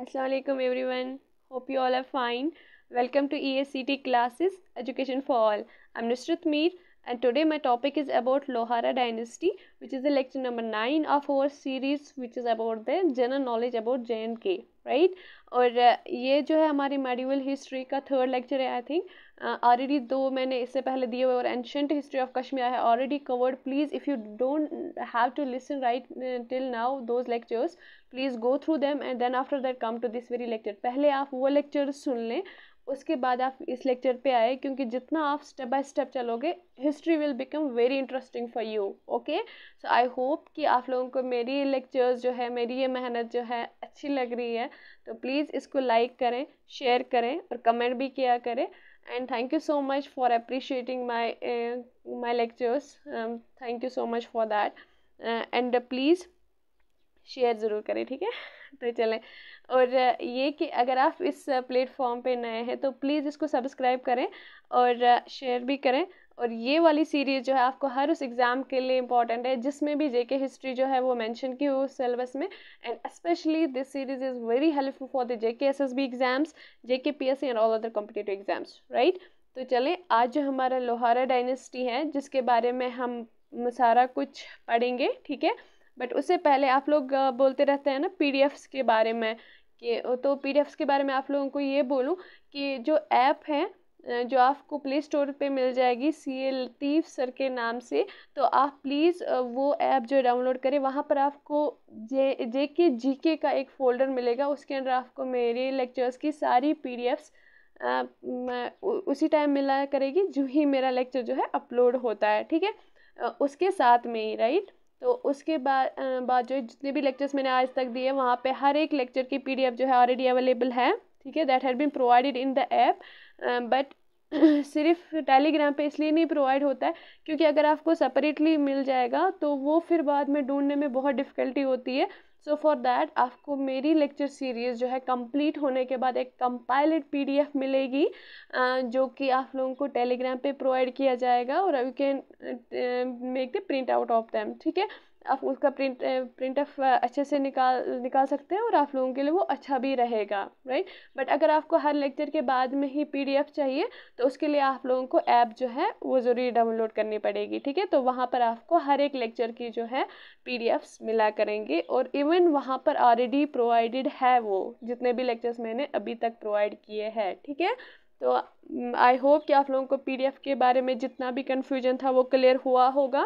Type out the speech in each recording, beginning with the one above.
Assalamualaikum everyone. Hope you all are fine. Welcome to ESCT classes Education for All. I'm Nusrat mir and today my topic is about Lohara dynasty which is the lecture number 9 of our series which is about the general knowledge about J&K. Right right? और ये जो है हमारी medieval history का third lecture है I think already दो मैंने इससे पहले दिए हुए और एंशंट हिस्ट्री ऑफ कश्मीर है already covered please if you don't have to listen right till now those lectures please go through them and then after that come to this very lecture पहले आप वो लेक्चर सुन लें उसके बाद आप इस lecture पे आए क्योंकि जितना आप स्टेप बाय स्टेप चलोगे history will become very interesting for you okay so I hope कि आप लोगों को मेरी लेक्चर्स जो है मेरी ये मेहनत जो है अच्छी लग रही है तो प्लीज़ इसको लाइक करें शेयर करें और कमेंट भी किया करें and thank you so much for appreciating my my lectures thank you so much for that and please share ज़रूर करें ठीक है तो चलें और ये कि अगर आप इस प्लेटफॉर्म पे नए हैं तो प्लीज़ इसको सब्सक्राइब करें और शेयर भी करें और ये वाली सीरीज़ जो है आपको हर उस एग्ज़ाम के लिए इंपॉर्टेंट है जिसमें भी जेके हिस्ट्री जो है वो मेंशन की हो सिलेबस में and specially this series is very helpful for the J K S S B exams JK C and all other competitive exams right तो चले आज जो हमारा लोहारा डायनेस्टी है जिसके बारे में हम सारा कुछ पढ़ेंगे ठीक है बट उससे पहले आप लोग बोलते रहते हैं ना पीडीएफ्स के बारे में कि तो पी के बारे में आप लोगों को ये बोलूँ कि जो ऐप है जो आपको प्ले स्टोर पे मिल जाएगी सी एल तीफ सर के नाम से तो आप प्लीज़ वो ऐप जो डाउनलोड करें वहाँ पर आपको जे जे के जी के का एक फ़ोल्डर मिलेगा उसके अंदर आपको मेरे लेक्चर्स की सारी पी डी एफ्स उसी टाइम मिला करेगी जो ही मेरा लेक्चर जो है अपलोड होता है ठीक है उसके साथ में ही राइट तो उसके बाद बाद जो जितने भी लेक्चर्स मैंने आज तक दिए वहाँ पे हर एक लेक्चर की पीडीएफ जो है ऑलरेडी अवेलेबल है ठीक है that had been provided in the app but सिर्फ टेलीग्राम पे इसलिए नहीं प्रोवाइड होता है क्योंकि अगर आपको सेपरेटली मिल जाएगा तो वो फिर बाद में ढूंढने में बहुत डिफ़िकल्टी होती है सो फॉर दैट आपको मेरी लेक्चर सीरीज़ जो है कंप्लीट होने के बाद एक कंपाइल्ड पीडीएफ मिलेगी जो कि आप लोगों को टेलीग्राम पे प्रोवाइड किया जाएगा और you can make the print out of them ठीक है आप उसका प्रिंट प्रिंट ऑफ अच्छे से निकाल निकाल सकते हैं और आप लोगों के लिए वो अच्छा भी रहेगा राइट बट अगर आपको हर लेक्चर के बाद में ही पीडीएफ चाहिए तो उसके लिए आप लोगों को ऐप जो है वो ज़रूरी डाउनलोड करनी पड़ेगी ठीक है तो वहाँ पर आपको हर एक लेक्चर की जो है पी मिला करेंगे और इवन वहाँ पर ऑलरेडी प्रोवाइडेड है वो जितने भी लेक्चर्स मैंने अभी तक प्रोवाइड किए हैं ठीक है थीके? तो आई होप कि आप लोगों को पीडीएफ के बारे में जितना भी कन्फ्यूजन था वो क्लियर हुआ होगा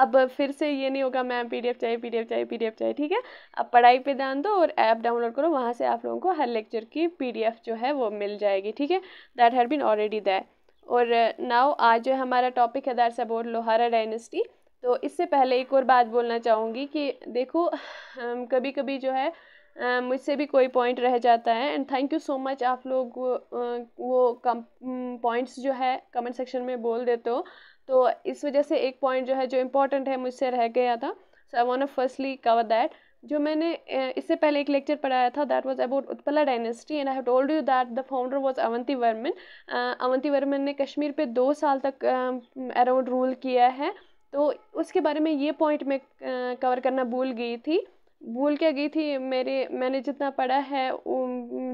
अब फिर से ये नहीं होगा मैम एफ चाहिए एफ चाहिए एफ चाहिए ठीक है अब पढ़ाई पे ध्यान दो और ऐप डाउनलोड करो वहाँ से आप लोगों को हर लेक्चर की एफ जो है वो मिल जाएगी ठीक है that had been already that और नाउ आज जो हमारा टॉपिक है दैट्स अबाउट लोहारा डायनेस्टी तो इससे पहले एक और बात बोलना चाहूँगी कि देखो कभी कभी जो है मुझसे भी कोई पॉइंट रह जाता है and thank you so much आप लोग वो कम पॉइंट्स जो है कमेंट सेक्शन में बोल देते हो तो इस वजह से एक पॉइंट जो है जो इम्पोर्टेंट है मुझसे रह गया था so I want firstly cover that जो मैंने इससे पहले एक लेक्चर पढ़ाया था that was about Utpala dynasty and I have told you that the founder was Avanti Varman Avanti Varman ने कश्मीर पे दो साल तक अराउंड uh, रूल किया है तो उसके बारे में ये पॉइंट मैं कवर करना भूल गई थी भूल क्या गई थी मेरे मैंने जितना पढ़ा है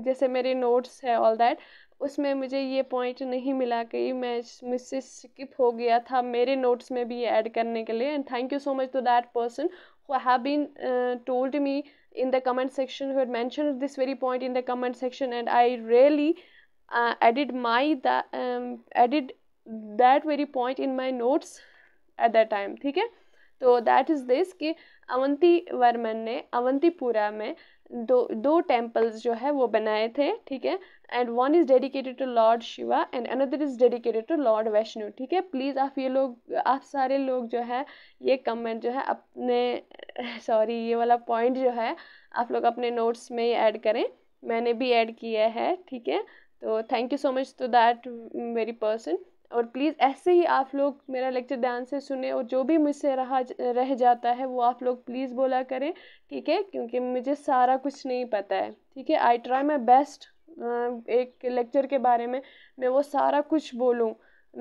जैसे मेरे नोट्स है ऑल दैट उसमें मुझे ये पॉइंट नहीं मिला कि मैं मुझसे स्किप हो गया था मेरे नोट्स में भी ऐड करने के लिए and thank you so much to that person who have been told me in the comment section who mention this very point in the comment section and I really added my added that very point in my notes at the time ठीक है तो that is this कि अवंती वर्मन ने अवंतीपुरा में दो दो temples जो है वो बनाए थे ठीक है and one is dedicated to lord Shiva and another is dedicated to lord Vaishno ठीक है प्लीज़ आप ये लोग आप सारे लोग जो है ये कमेंट जो है अपने सॉरी ये वाला पॉइंट जो है आप लोग अपने नोट्स में ऐड करें मैंने भी ऐड किया है ठीक है तो thank you so much to that very person और प्लीज़ ऐसे ही आप लोग मेरा लेक्चर ध्यान से सुने और जो भी मुझसे रहा रह जाता है वो आप लोग प्लीज़ बोला करें ठीक है क्योंकि मुझे सारा कुछ नहीं पता है ठीक है आई ट्राई माई बेस्ट एक लेक्चर के बारे में मैं वो सारा कुछ बोलूँ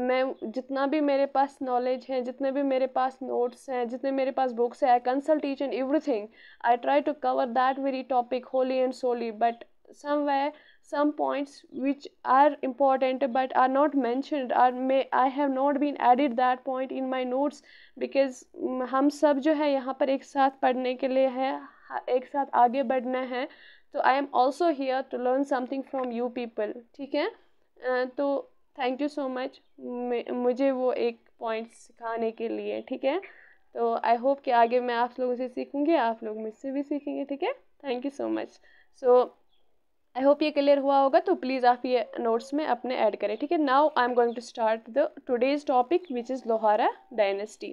मैं जितना भी मेरे पास नॉलेज है जितने भी मेरे पास नोट्स हैं जितने मेरे पास बुक्स हैं I consult each and everything I try to cover that very topic wholly and solely but somewhere some points which are important but are not mentioned or may I have not been added that point in my notes because mm, हम सब जो है यहाँ पर एक साथ पढ़ने के लिए है एक साथ आगे बढ़ना है तो I am also here to learn something from you people ठीक है तो थैंक यू सो मच मुझे वो एक पॉइंट सिखाने के लिए ठीक है तो आई होप कि आगे मैं आप लोगों से सीखूँगी आप लोग मुझसे भी सीखेंगे ठीक है thank you so much so I hope ये क्लियर हुआ होगा तो प्लीज़ आप ये नोट्स में अपने ऐड करें ठीक है now I am going to start the today's topic which is Lohara dynasty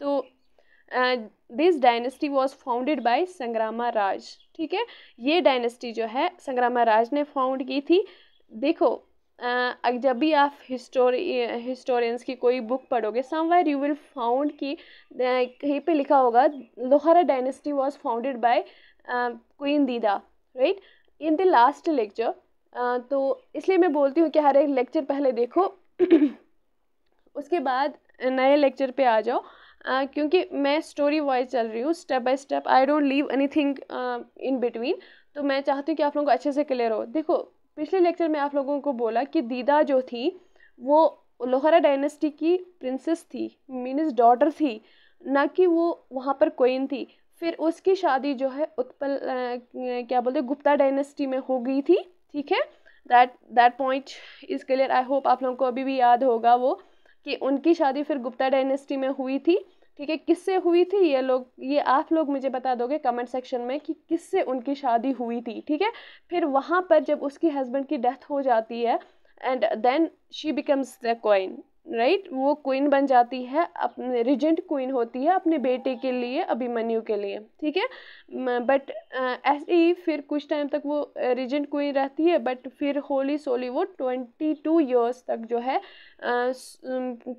तो this dynasty was founded by Sangrama Raj ठीक है ये डायनेस्टी जो है संग्रामा राज ने फाउंड की थी देखो uh, जब भी आप हिस्टोरी हिस्टोरियंस की कोई बुक पढ़ोगे समवेयर यू विल फाउंड कि uh, कहीं पे लिखा होगा Lohara dynasty was founded by queen Didda right in the last lecture तो इसलिए मैं बोलती हूँ कि हर एक लेक्चर पहले देखो उसके बाद नए लेक्चर पे आ जाओ uh, क्योंकि मैं स्टोरी वाइज चल रही हूँ step by step I don't leave anything in between तो मैं चाहती हूँ कि आप लोगों को अच्छे से क्लियर हो देखो पिछले लेक्चर में आप लोगों को बोला कि दीदा जो थी वो लोहरा डायनेस्टी की प्रिंसेस थी मीनस डॉटर थी ना कि वो वहाँ पर कोइन थी फिर उसकी शादी जो है उत्पल क्या बोलते गुप्ता डायनेस्टी में हो गई थी ठीक है that that point is clear I hope आप लोगों को अभी भी याद होगा वो कि उनकी शादी फिर गुप्ता डायनेस्टी में हुई थी ठीक है किससे हुई थी ये लोग ये आप लोग मुझे बता दोगे कमेंट सेक्शन में कि किससे उनकी शादी हुई थी ठीक है फिर वहाँ पर जब उसकी हस्बैंड की डेथ हो जाती है and then she becomes the queen right right? वो क्वीन बन जाती है अपने रिजेंट क्वीन होती है अपने बेटे के लिए अभिमन्यु के लिए ठीक है बट ऐसे ही फिर कुछ टाइम तक वो रिजेंट क्वीन रहती है बट फिर होली सोली वो ट्वेंटी टू ईयर्स तक जो है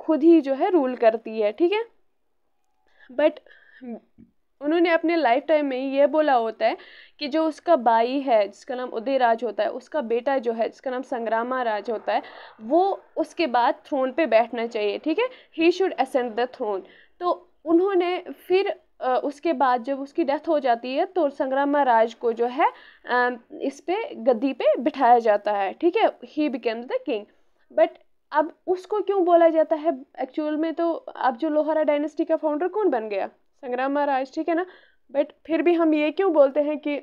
खुद ही जो है रूल करती है ठीक है बट उन्होंने अपने लाइफ टाइम में यह बोला होता है कि जो उसका बाई है जिसका नाम उदय राज होता है उसका बेटा जो है जिसका नाम संग्रामा राज होता है वो उसके बाद थ्रोन पे बैठना चाहिए ठीक है he should ascend the throne तो उन्होंने फिर उसके बाद जब उसकी डेथ हो जाती है तो संग्रामा राज को जो है इस पे गद्दी पे बिठाया जाता है ठीक है he became the king but अब उसको क्यों बोला जाता है एक्चुअल में तो अब जो लोहारा डायनेस्टी का फाउंडर कौन बन गया संग्राम महाराज ठीक है ना बट फिर भी हम ये क्यों बोलते हैं कि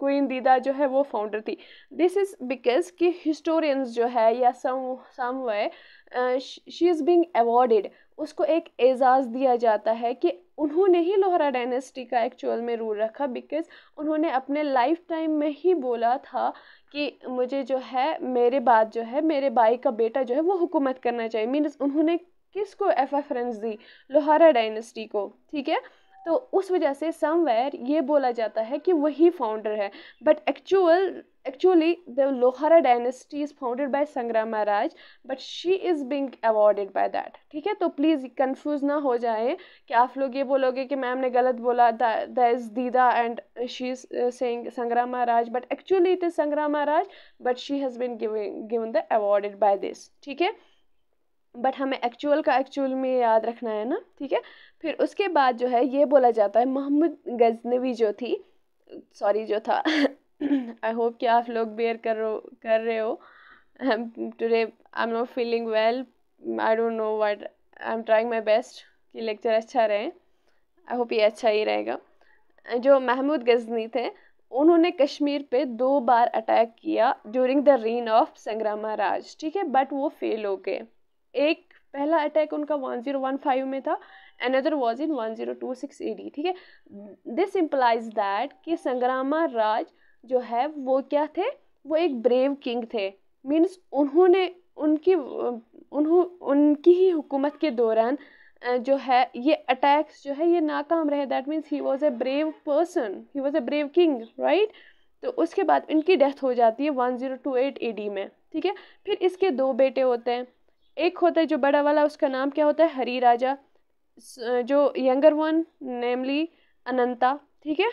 क्वीन दीदा जो है वो फाउंडर थी दिस इज़ बिकॉज कि हिस्टोरियंस जो है या some some way she is being awarded उसको एक एजाज़ दिया जाता है कि उन्होंने ही लोहरा डायनेस्टी का एक्चुअल में रूल रखा बिकॉज उन्होंने अपने लाइफ टाइम में ही बोला था कि मुझे जो है मेरे बाद जो है मेरे भाई का बेटा जो है वो हुकूमत करना चाहिए मीन्स उन्होंने किसको एफ रेफरेंस दी लोहारा डायनेस्टी को ठीक है तो उस वजह से समवेयर ये बोला जाता है कि वही फाउंडर है but actual actually the Lohara dynasty is founded by Sangram Maharaj but she is being awarded by that ठीक है तो प्लीज़ कंफ्यूज ना हो जाए कि आप लोग ये बोलोगे कि मैम ने गलत बोला the is Didda and she is saying Sangram Maharaj but actually it is Sangram Maharaj but she has been given the awarded by this ठीक है बट हमें एक्चुअल का एक्चुअल में याद रखना है ना ठीक है फिर उसके बाद जो है ये बोला जाता है मोहम्मद गजनवी जो थी सॉरी जो था आई होप कि आप लोग बेयर कर कर रहे हो today I am not feeling well I don't know what I am trying my best कि लेक्चर अच्छा रहे आई होप ये अच्छा ही रहेगा जो महमूद गजनी थे उन्होंने कश्मीर पे दो बार अटैक किया during the reign of Sangrama Raj ठीक है बट वो फेल हो गए एक पहला अटैक उनका वन वन जीरो फाइव में था another was in one zero two six A D ठीक है दिस इम्प्लाइज दैट कि संग्रामा राज जो है वो क्या थे वो एक ब्रेव किंग थे मीन्स उन्होंने उनकी उन्हों उनकी ही हुकूमत के दौरान जो है ये अटैक्स जो है ये नाकाम रहे that means he was a brave person he was a brave king right तो उसके बाद इनकी डेथ हो जाती है one zero two eight A D में ठीक है फिर इसके दो बेटे होते हैं एक होता है जो बड़ा वाला उसका नाम क्या होता है हरी राजा जो यंगर वन नेमली अनंता ठीक है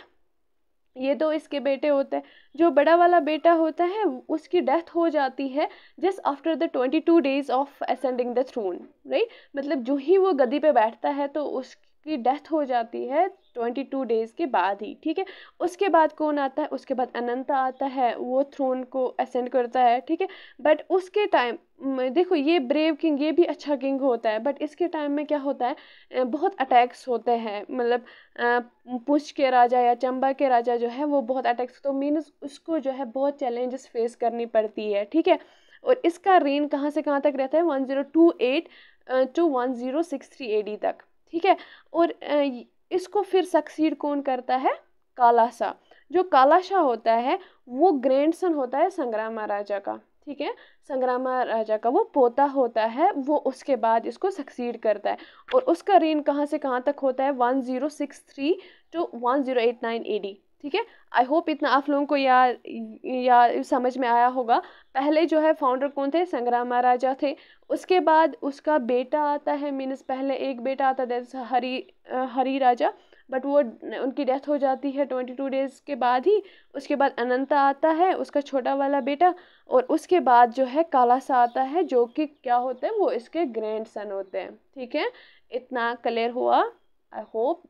ये दो इसके बेटे होते हैं जो बड़ा वाला बेटा होता है उसकी डेथ हो जाती है just after the twenty two days of ascending the throne right मतलब जो ही वो गद्दी पे बैठता है तो उस की डेथ हो जाती है 22 डेज़ के बाद ही ठीक है उसके बाद कौन आता है उसके बाद अनंता आता है वो थ्रोन को असेंड करता है ठीक है बट उसके टाइम देखो ये ब्रेव किंग ये भी अच्छा किंग होता है बट इसके टाइम में क्या होता है बहुत अटैक्स होते हैं मतलब पुंछ के राजा या चंबा के राजा जो है वो बहुत अटैक्स तो मीन्स उसको जो है बहुत चैलेंजेस फेस करनी पड़ती है ठीक है और इसका रेन कहाँ से कहाँ तक रहता है one zero two eight to one zero six three A D तक ठीक है और इसको फिर सक्सीड कौन करता है कालाशाह जो कालाशाह होता है वो ग्रैंडसन होता है संग्रामा राजा का ठीक है संग्रामा राजा का वो पोता होता है वो उसके बाद इसको सक्सीड करता है और उसका रेन कहाँ से कहाँ तक होता है one zero six three to one zero eight nine A D ठीक है आई होप इतना आप लोगों को या या समझ में आया होगा पहले जो है फाउंडर कौन थे संग्राम महाराजा थे उसके बाद उसका बेटा आता है मीनस पहले एक बेटा आता है हरी हरी राजा बट वो उनकी डेथ हो जाती है ट्वेंटी टू डेज़ के बाद ही उसके बाद अनंता आता है उसका छोटा वाला बेटा और उसके बाद जो है कालासा आता है जो कि क्या होते हैं वो इसके ग्रैंड सन होते हैं ठीक है इतना क्लियर हुआ I hope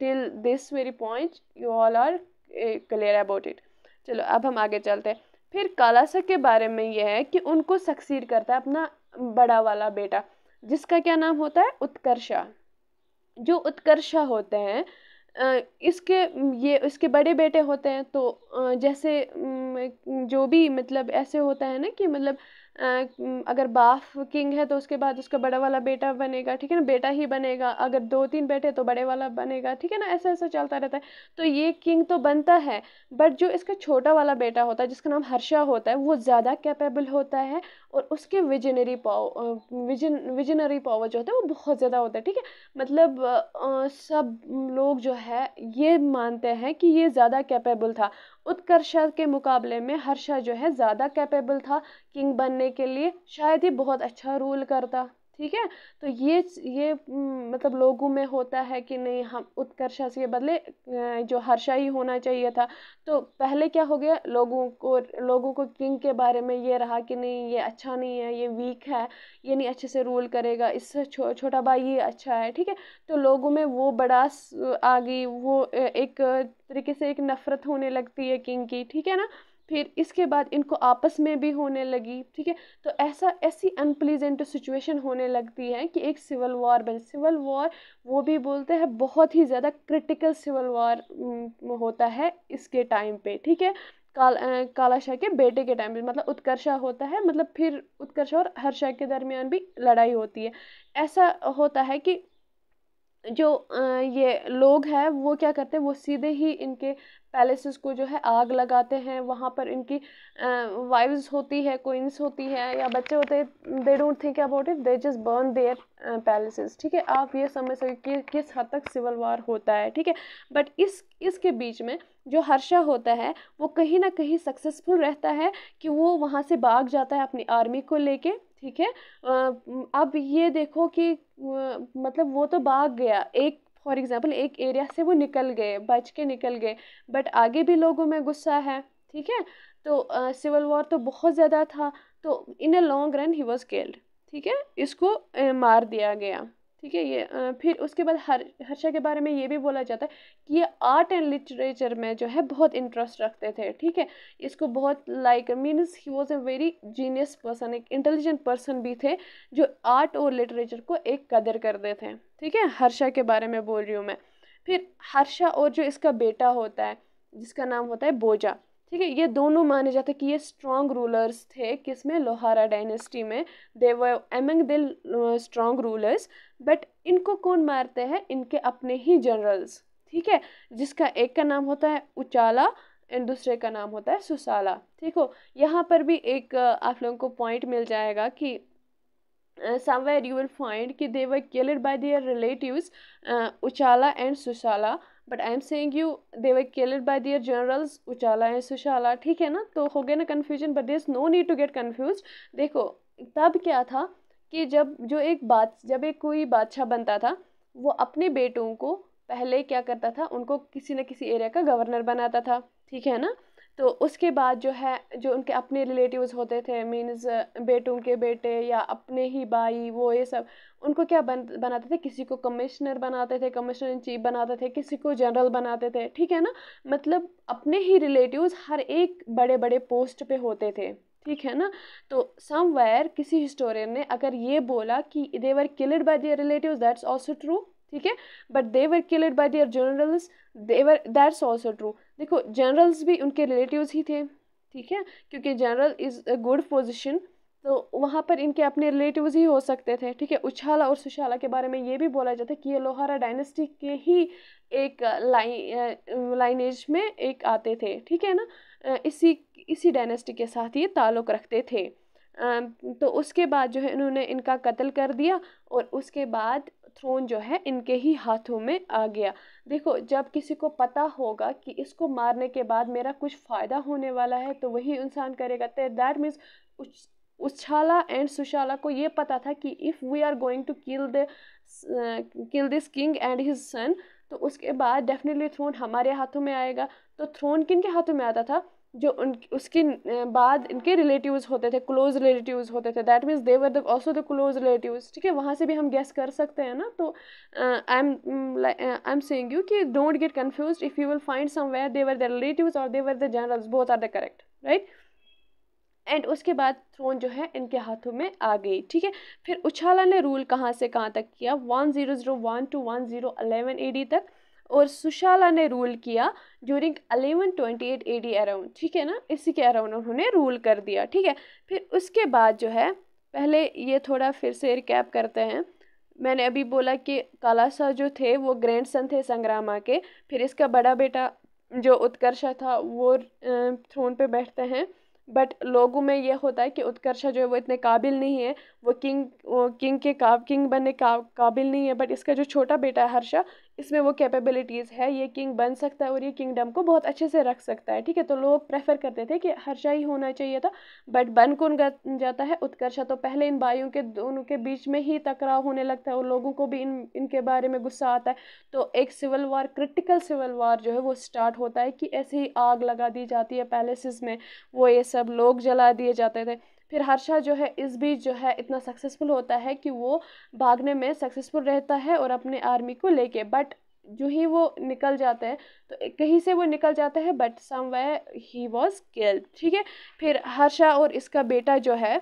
till this very point you all are clear about it चलो अब हम आगे चलते हैं फिर कालासक के बारे में यह है कि उनको सक्सीड करता है अपना बड़ा वाला बेटा जिसका क्या नाम होता है उत्कर्षा जो उत्कर्षा होते हैं इसके ये इसके बड़े बेटे होते हैं तो जैसे जो भी मतलब ऐसे होता है ना कि मतलब अगर बाप किंग है तो उसके बाद उसका बड़ा वाला बेटा बनेगा ठीक है ना बेटा ही बनेगा अगर दो तीन बेटे तो बड़े वाला बनेगा ठीक है ना ऐसा ऐसा चलता रहता है तो ये किंग तो बनता है बट जो इसका छोटा वाला बेटा होता है जिसका नाम हर्षा होता है वो ज़्यादा कैपेबल होता है और उसके visionary power vision visionary power जो होता है वो बहुत ज़्यादा होता है ठीक है मतलब सब लोग जो है है ये मानते हैं कि ये ज़्यादा कैपेबल था उत्कर्षा के मुकाबले में हर्षा जो है ज़्यादा कैपेबल था किंग बनने के लिए शायद ही बहुत अच्छा रूल करता ठीक है तो ये ये मतलब लोगों में होता है कि नहीं हम उत्कर्षा से बदले जो हर्षा ही होना चाहिए था तो पहले क्या हो गया लोगों को लोगों को किंग के बारे में ये रहा कि नहीं ये अच्छा नहीं है ये वीक है ये नहीं अच्छे से रूल करेगा इससे छो, छोटा भाई ये अच्छा है ठीक है तो लोगों में वो बड़ास आ गई वो एक तरीके से एक नफ़रत होने लगती है किंग की ठीक है ना फिर इसके बाद इनको आपस में भी होने लगी ठीक है तो ऐसा ऐसी अनप्लीजेंट सिचुएशन होने लगती है कि एक सिविल वॉर बन सिविल वॉर वो भी बोलते हैं बहुत ही ज़्यादा क्रिटिकल सिविल वॉर होता है इसके टाइम पे ठीक है काल कालाशाह के बेटे के टाइम पे मतलब उत्कर्षा होता है मतलब फिर उत्कर्षा और हर्षा के दरमियान भी लड़ाई होती है ऐसा होता है कि जो ये लोग हैं वो क्या करते हैं वो सीधे ही इनके पैलेसेस को जो है आग लगाते हैं वहाँ पर इनकी वाइव्स होती है क्वींस होती है या बच्चे होते हैं they don't think about it they just burn their palaces ठीक है आप ये समझ सकें कि किस हद तक सिविल वार होता है ठीक है बट इस इसके बीच में जो हर्षा होता है वो कहीं ना कहीं सक्सेसफुल रहता है कि वो वहाँ से भाग जाता है अपनी आर्मी को लेके ठीक है अब ये देखो कि मतलब वो तो भाग गया एक फॉर एग्ज़ाम्पल एक एरिया से वो निकल गए बच के निकल गए बट आगे भी लोगों में गुस्सा है ठीक है तो सिविल वॉर तो बहुत ज़्यादा था तो in a long run he was killed ठीक है इसको uh, मार दिया गया ठीक है ये फिर उसके बाद हर हर्षा के बारे में ये भी बोला जाता है कि ये आर्ट एंड लिटरेचर में जो है बहुत इंटरेस्ट रखते थे ठीक है इसको बहुत like means he was a very genius person एक इंटेलिजेंट पर्सन भी थे जो आर्ट और लिटरेचर को एक कदर करते थे ठीक है हर्षा के बारे में बोल रही हूँ मैं फिर हर्षा और जो इसका बेटा होता है जिसका नाम होता है बोजा ठीक है ये दोनों माने जाते हैं कि ये स्ट्रॉन्ग रूलर्स थे किस में लोहारा डायनेस्टी में दे व एमंग दिल स्ट्रॉन्ग रूलर्स बट इनको कौन मारते हैं इनके अपने ही जनरल्स ठीक है जिसका एक का नाम होता है उचाला एंड दूसरे का नाम होता है सुसाला ठीक हो यहाँ पर भी एक uh, आप लोगों को पॉइंट मिल जाएगा कि समवेयर यू विल फाइंड कि they were killed by their relatives Uchchala and Sussala but I am saying you they were killed by their generals Uchchala and Sussala ठीक है ना तो हो गया ना confusion but there is no need to get confuse देखो तब क्या था कि जब जो एक बात जब एक कोई बादशाह बनता था वो अपने बेटों को पहले क्या करता था उनको किसी न किसी एरिया का गवर्नर बनाता था ठीक है ना तो उसके बाद जो है जो उनके अपने रिलेटिव्स होते थे मीन्स बेटों के बेटे या अपने ही भाई वो ये सब उनको क्या बन बनाते थे किसी को कमिश्नर बनाते थे कमिश्नर इन चीफ बनाते थे किसी को जनरल बनाते थे ठीक है ना मतलब अपने ही रिलेटिव्स हर एक बड़े बड़े पोस्ट पे होते थे ठीक है ना तो समवेयर किसी हिस्टोरियन ने अगर ये बोला कि they were killed by their relative that's also true ठीक है but they were killed by their generals they were that's also true देखो जनरल्स भी उनके रिलेटिव ही थे ठीक है क्योंकि general is a good position तो वहाँ पर इनके अपने रिलेटिव ही हो सकते थे ठीक है उछाला और सुशाला के बारे में ये भी बोला जाता है कि ये लोहारा डायनेस्टी के ही एक लाइन लाइनेज में एक आते थे ठीक है ना इसी इसी डायनेस्टी के साथ ये ताल्लुक़ रखते थे तो उसके बाद जो है इन्होंने इनका कत्ल कर दिया और उसके बाद थ्रोन जो है इनके ही हाथों में आ गया देखो जब किसी को पता होगा कि इसको मारने के बाद मेरा कुछ फ़ायदा होने वाला है तो वही इंसान करेगा तो that means Uchchala and Sussala को ये पता था कि if we are going to kill the kill this king and his son तो उसके बाद डेफिनेटली थ्रोन हमारे हाथों में आएगा तो थ्रोन किन के हाथों में आता था जो उन उसके बाद इनके रिलेटिव्स होते थे क्लोज रिलेटिव्स होते थे that means they were the also the close relatives ठीक है वहाँ से भी हम गेस कर सकते हैं ना तो I am I am saying you कि don't get confuse if you will find where they were the relatives और they were the generals both are the correct right and उसके बाद थ्रोन जो है इनके हाथों में आ गई ठीक है फिर उछाला ने रूल कहाँ से कहाँ तक किया one zero zero one to one zero eleven A D तक और सुशाला ने रूल किया during eleven twenty eight A D around ठीक है ना इसी के अराउंड उन्होंने रूल कर दिया ठीक है फिर उसके बाद जो है पहले ये थोड़ा फिर से रिकैप करते हैं मैंने अभी बोला कि कालासा जो थे वो ग्रैंड सन थे संग्रामा के फिर इसका बड़ा बेटा जो उत्कर्षा था वो थ्रोन पे बैठते हैं बट लोगों में यह होता है कि उत्कर्षा जो है वो इतने काबिल नहीं है वो किंग वो किंग के काब किंग बनने का काबिल नहीं है बट इसका जो छोटा बेटा है हर्षा इसमें वो कैपेबिलिटीज़ है ये किंग बन सकता है और ये किंगडम को बहुत अच्छे से रख सकता है ठीक है तो लोग प्रेफर करते थे कि ही होना चाहिए था बट बन कौन जाता है उत्कर्षा तो पहले इन भाइयों के दोनों के बीच में ही टकराव होने लगता है और लोगों को भी इन इनके बारे में गुस्सा आता है तो एक civil war critical civil war जो है वो स्टार्ट होता है कि ऐसे ही आग लगा दी जाती है पैलेसिस में वो ये सब लोग जला दिए जाते थे फिर हर्षा जो है इस बीच जो है इतना सक्सेसफुल होता है कि वो भागने में सक्सेसफुल रहता है और अपने आर्मी को लेके बट जो ही वो निकल जाते हैं तो कहीं से वो निकल जाते हैं but somewhere he was killed ठीक है फिर हर्षा और इसका बेटा जो है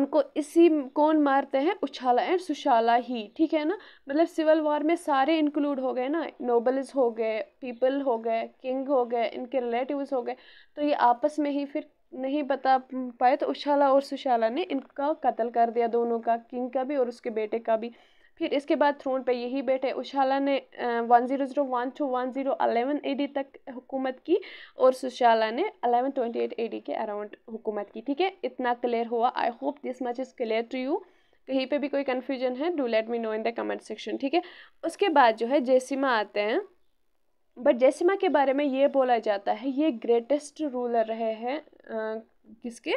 उनको इसी कौन मारते हैं उछाला एंड सुशाला ही ठीक है ना मतलब सिविल वॉर में सारे इंक्लूड हो गए ना नोबल्स हो गए पीपल हो गए किंग हो गए इनके रिलेटिव्स हो गए तो ये आपस में ही फिर नहीं बता पाए तो उशाला और सुशाला ने इनका कत्ल कर दिया दोनों का किंग का भी और उसके बेटे का भी फिर इसके बाद थ्रोन पे यही बैठे उशाला ने one zero zero one to one zero eleven A D तक हुकूमत की और सुशाला ने eleven twenty eight A D के अराउंड हुकूमत की ठीक है इतना क्लियर हुआ I hope this much is clear to you कहीं पे भी कोई कन्फ्यूजन है do let me know in the comment section ठीक है उसके बाद जो है जेसिमा आते हैं बट जेसिमा के बारे में ये बोला जाता है ये ग्रेटेस्ट रूलर रहे हैं किसके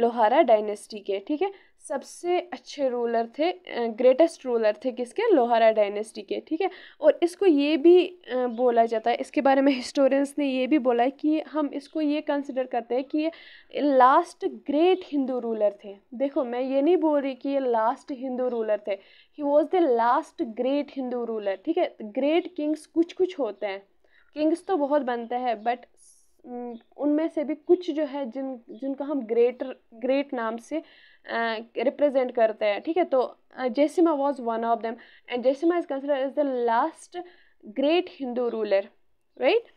लोहारा डायनेस्टी के ठीक है सबसे अच्छे रूलर थे ग्रेटेस्ट रूलर थे किसके लोहारा डायनेस्टी के ठीक है और इसको ये भी बोला जाता है इसके बारे में हिस्टोरियंस ने ये भी बोला है कि हम इसको ये कंसिडर करते हैं कि ये लास्ट ग्रेट हिंदू रूलर थे देखो मैं ये नहीं बोल रही कि ये लास्ट हिंदू रूलर थे he was the last great Hindu ruler ठीक है ग्रेट किंग्स कुछ कुछ होते हैं किंग्स तो बहुत बनते हैं बट उनमें से भी कुछ जो है जिन जिनका हम ग्रेटर ग्रेट नाम से रिप्रेजेंट करते हैं ठीक है तो Jayasimha was one of them and Jayasimha is consider is the last great Hindu ruler right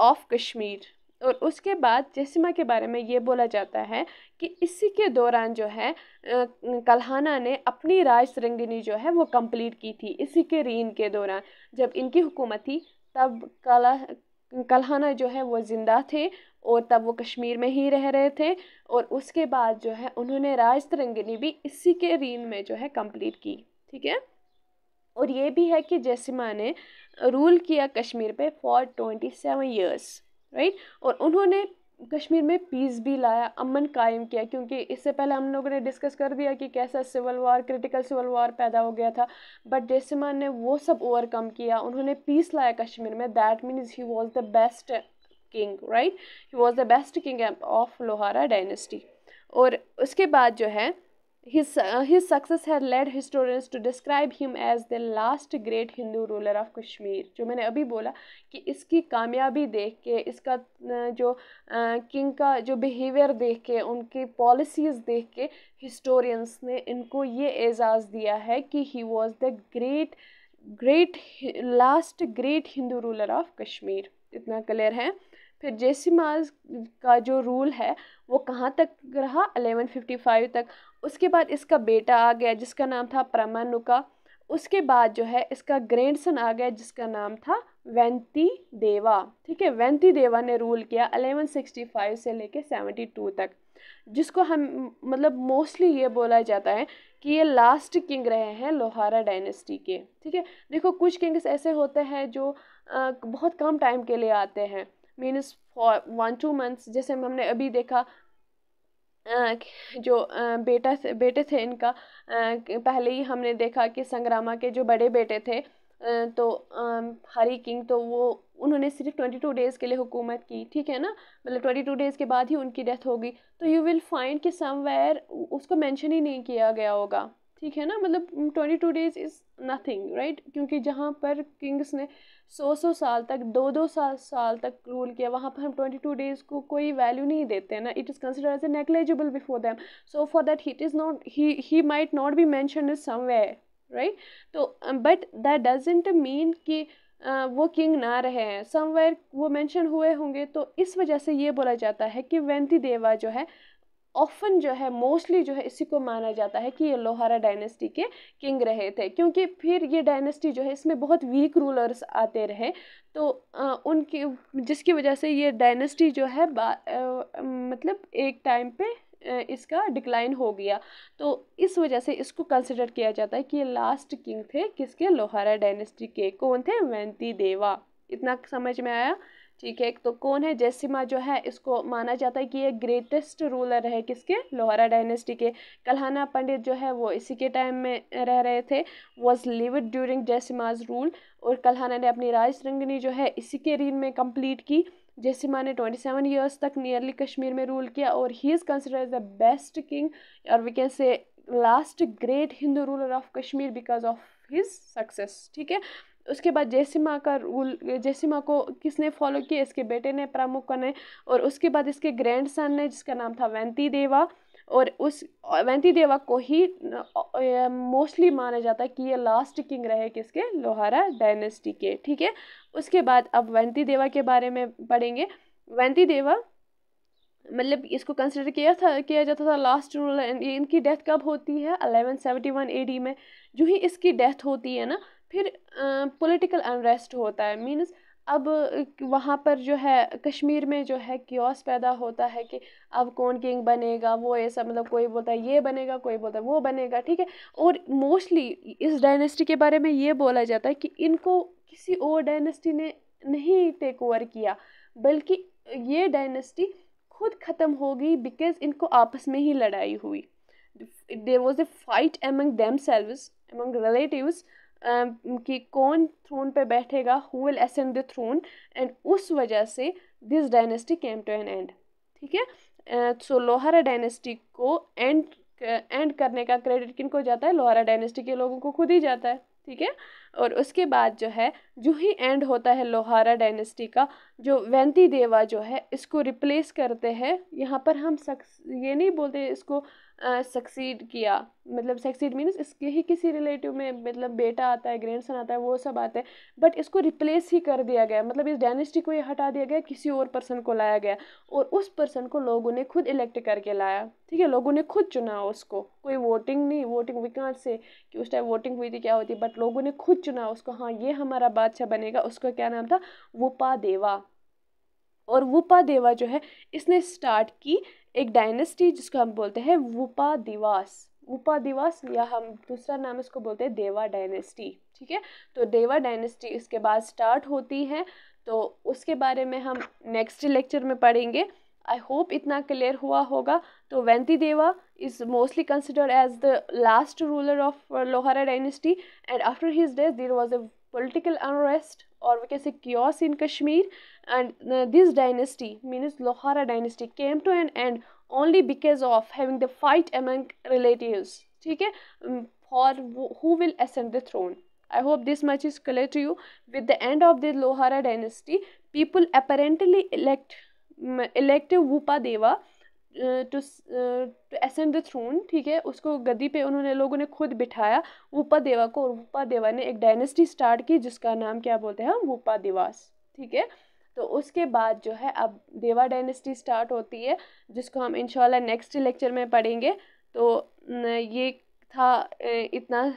of Kashmir और उसके बाद जसिमा के बारे में ये बोला जाता है कि इसी के दौरान जो है कल्हाना ने अपनी राज सरंगिनी जो है वो कंप्लीट की थी इसी के रीन के दौरान जब इनकी हुकूमत थी तब कला कलहाना जो है वो ज़िंदा थे और तब वो कश्मीर में ही रह रहे थे और उसके बाद जो है उन्होंने राज तरंगनी भी इसी के रीन में जो है कंप्लीट की ठीक है और ये भी है कि जैसिमा ने रूल किया कश्मीर पे for twenty seven years right और उन्होंने कश्मीर में पीस भी लाया अमन कायम किया क्योंकि इससे पहले हम लोगों ने डिस्कस कर दिया कि कैसा civil war critical civil war पैदा हो गया था बट डेसिमान ने वो सब ओवरकम किया उन्होंने पीस लाया कश्मीर में that means he was the best king right he was the best king of Lohara dynasty और उसके बाद जो है His, uh, his success had led historians to describe him as the last great Hindu ruler of Kashmir जो मैंने अभी बोला कि इसकी कामयाबी देख के इसका जो किंग का जो बिहेवियर देख के उनकी पॉलिसीज़ देख के हिस्टोरियंस ने इनको ये एजाज़ दिया है कि he was the great great last great Hindu ruler of Kashmir इतना क्लियर है फिर जेसी माज का जो रूल है वो कहाँ तक रहा 1155 तक उसके बाद इसका बेटा आ गया जिसका नाम था प्रमानुका उसके बाद जो है इसका ग्रैंडसन आ गया जिसका नाम था वेंती देवा ठीक है वेंती देवा ने रूल किया 1165 से लेके 72 तक जिसको हम मतलब मोस्टली ये बोला जाता है कि ये लास्ट किंग रहे हैं लोहारा डायनेस्टी के ठीक है देखो कुछ किंग्स ऐसे होते हैं जो आ, बहुत कम टाइम के लिए आते हैं means for one two months जैसे हमने अभी देखा जो बेटा से बेटे थे इनका पहले ही हमने देखा कि संग्रामा के जो बड़े बेटे थे तो हरी किंग तो वो उन्होंने सिर्फ ट्वेंटी टू डेज़ के लिए हुकूमत की ठीक है ना मतलब ट्वेंटी टू डेज़ के बाद ही उनकी डेथ होगी तो यू विल फाइंड कि समवेयर उसको मेंशन ही नहीं किया गया होगा ठीक है ना मतलब twenty two days is nothing right क्योंकि जहाँ पर किंग्स ने सौ सौ साल तक दो दो साल साल तक रूल किया वहाँ पर हम ट्वेंटी टू डेज़ को कोई वैल्यू नहीं देते हैं ना it is consider as a negligible before them so for that hit is not he he might not be mention is somewhere right तो बट दैट डजेंट मीन कि uh, वो king ना रहे हैं समवेयर वो मैंशन हुए होंगे तो इस वजह से ये बोला जाता है कि वेंती देवा जो है ऑफन जो है मोस्टली जो है इसी को माना जाता है कि ये लोहारा डायनेस्टी के किंग रहे थे क्योंकि फिर ये डायनेस्टी जो है इसमें बहुत वीक रूलर्स आते रहे तो उनकी जिसकी वजह से ये डायनेस्टी जो है मतलब एक टाइम पे इसका डिक्लाइन हो गया तो इस वजह से इसको कंसिडर किया जाता है कि ये लास्ट किंग थे किसके लोहारा डायनेस्टी के कौन थे वेंती देवा इतना समझ में आया ठीक है तो कौन है जेसिमा जो है इसको माना जाता है कि ये ग्रेटेस्ट रूलर है किसके लोहरा डायनेस्टी के कल्हाना पंडित जो है वो इसी के टाइम में रह रहे थे was live during Jayasimha's rule और कल्हाना ने अपनी राज रंगनी जो है इसी के रीन में कंप्लीट की जैसे ने ट्वेंटी सेवन ईयर्स तक नियरली कश्मीर में रूल किया और he is consider the best king और we can say last great Hindu ruler of Kashmir because of his success ठीक है उसके बाद जैसिमा का रूल जैसिमा को किसने फॉलो किया इसके बेटे ने प्रमुख ने और उसके बाद इसके ग्रैंड सन ने जिसका नाम था वैंती देवा और उस वैंती देवा को ही मोस्टली माना जाता है कि ये लास्ट किंग रहे किसके लोहारा डायनेस्टी के ठीक है उसके बाद अब वैंती देवा के बारे में पढ़ेंगे वैंती देवा मतलब इसको कंसिडर किया था किया जाता था लास्ट रूल इनकी डेथ कब होती है eleven seventy one A D में जो ही इसकी डेथ होती है ना फिर पॉलिटिकल अनरेस्ट होता है मीन्स अब वहाँ पर जो है कश्मीर में जो है क्योस पैदा होता है कि अब कौन किंग बनेगा वो ऐसा मतलब कोई बोलता है ये बनेगा कोई बोलता है वो बनेगा ठीक है और मोस्टली इस डायनेस्टी के बारे में ये बोला जाता है कि इनको किसी और डायनेस्टी ने नहीं टेक ओवर किया बल्कि ये डायनेस्टी खुद ख़त्म हो गई बिकॉज इनको आपस में ही लड़ाई हुई there was a fight among themselves among relative कि कौन थ्रोन पे बैठेगा who will ascend the throne and उस वजह से this dynasty came to an end ठीक है सो लोहारा डायनेस्टी को एंड एंड करने का क्रेडिट किन को जाता है लोहारा डायनेस्टी के लोगों को खुद ही जाता है ठीक है और उसके बाद जो है जो ही एंड होता है लोहारा डायनेस्टी का जो वैंती देवा जो है इसको रिप्लेस करते हैं यहाँ पर हम सक्स ये नहीं बोलते इसको सक्सीड uh, किया मतलब सक्सीड मीन्स इसके ही किसी रिलेटिव में मतलब बेटा आता है ग्रैंडसन आता है वो सब आते हैं बट इसको रिप्लेस ही कर दिया गया मतलब इस डायनेस्टी को ये हटा दिया गया किसी और पर्सन को लाया गया और उस पर्सन को लोगों ने खुद इलेक्ट करके लाया ठीक है लोगों ने खुद चुना उसको कोई वोटिंग नहीं वोटिंग वी कांट से कि उस टाइम वोटिंग हुई थी क्या होती बट लोगों ने खुद चुना उसको हाँ ये हमारा बादशाह बनेगा उसका क्या नाम था वोपा देवा और वोपा देवा जो है इसने स्टार्ट की एक डायनेस्टी जिसको हम बोलते हैं वुपा दिवास उपा दिवस या हम दूसरा नाम इसको बोलते हैं देवा डायनेस्टी ठीक है तो देवा डायनेस्टी इसके बाद स्टार्ट होती है तो उसके बारे में हम नेक्स्ट लेक्चर में पढ़ेंगे आई होप इतना क्लियर हुआ होगा तो Vanti Deva is mostly consider as the last ruler of Lohara dynasty and after his death there was a political unrest or we can say chaos in Kashmir and uh, this dynasty means Lohara dynasty came to an end only because of having the fight among relatives ठीक है for who will ascend the throne I hope this much is clear to you with the end of the Lohara dynasty people apparently elect elective Vupa Deva to ascend the throne ठीक है उसको गद्दी पे उन्होंने लोगों ने खुद बिठाया वूपा देवा को और वूपा देवा ने एक डायनेस्टी स्टार्ट की जिसका नाम क्या बोलते हैं हम वूपा देवास ठीक है तो उसके बाद जो है अब देवा डायनेस्टी स्टार्ट होती है जिसको हम इंशाल्लाह नेक्स्ट लेक्चर में पढ़ेंगे तो ये था इतना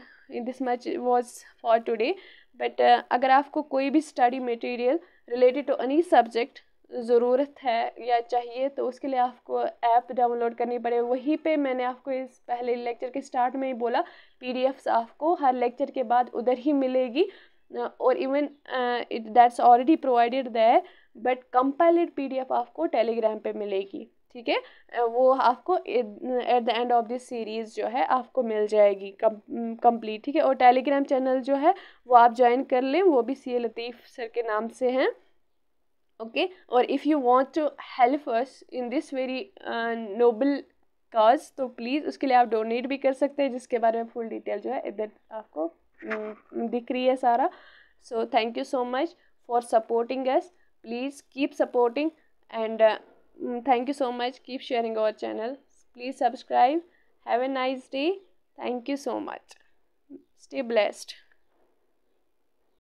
this much was for today but अगर आपको कोई भी study material related to any subject ज़रूरत है या चाहिए तो उसके लिए आपको ऐप डाउनलोड करनी पड़े वहीं पे मैंने आपको इस पहले लेक्चर के स्टार्ट में ही बोला पीडीएफ्स आपको हर लेक्चर के बाद उधर ही मिलेगी और even it that's already provided there but compiled PDF आपको टेलीग्राम पे मिलेगी ठीक है वो आपको at the end of this series जो है आपको मिल जाएगी कंप्लीट ठीक है और टेलीग्राम चैनल जो है वो आप ज्वाइन कर लें वो भी सी लतीफ़ सर के नाम से हैं ओके और if you want to help us in this very noble cause तो प्लीज़ उसके लिए आप डोनेट भी कर सकते हैं जिसके बारे में फुल डिटेल जो है इधर आपको हम्म, दिख रही है सारा so thank you so much for supporting us please keep supporting and thank you so much keep sharing our channel please subscribe have a nice day thank you so much stay blessed